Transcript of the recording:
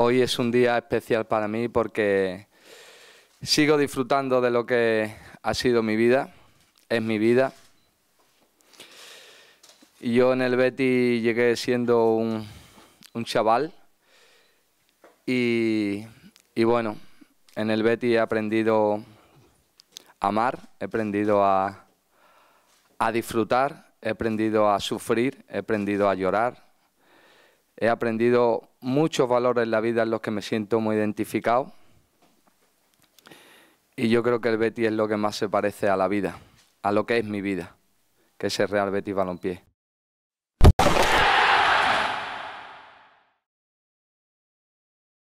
Hoy es un día especial para mí porque sigo disfrutando de lo que ha sido mi vida, es mi vida. yo en el Betty llegué siendo un, chaval y, bueno, en el Betty he aprendido a amar, he aprendido a disfrutar, he aprendido a sufrir, he aprendido a llorar, He aprendido muchos valores en la vida en los que me siento muy identificado. Y yo creo que el Betty es lo que más se parece a la vida, a lo que es mi vida, que es el Real Betty Balompié.